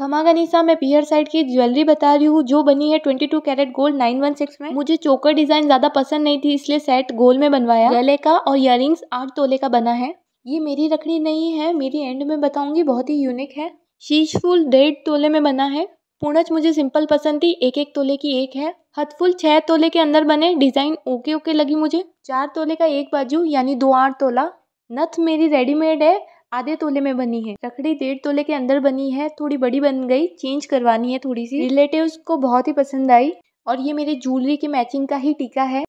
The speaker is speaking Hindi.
खमागनीसा मैं पियर साइड की ज्वेलरी बता रही हूँ जो बनी है twenty two carat gold nine one six में मुझे चोकर डिजाइन ज्यादा पसंद नहीं थी इसलिए सेट गोल में बनवाया गले का और इयर आठ तोले का बना है ये मेरी रखड़ी नहीं है मेरी एंड में बताऊंगी बहुत ही यूनिक है शीश फूल डेढ़ तोले में बना है पूर्णच मुझे सिंपल पसंद थी एक एक तोले की एक है हथफुल छह तोले के अंदर बने डिज़ाइन ओके ओके लगी मुझे चार तोले का एक बाजू यानी दो आठ तोला नथ मेरी रेडीमेड है आधे तोले में बनी है लकड़ी डेढ़ तोले के अंदर बनी है थोड़ी बड़ी बन गई चेंज करवानी है थोड़ी सी रिलेटिव को बहुत ही पसंद आई और ये मेरे ज्वेलरी की मैचिंग का ही टीका है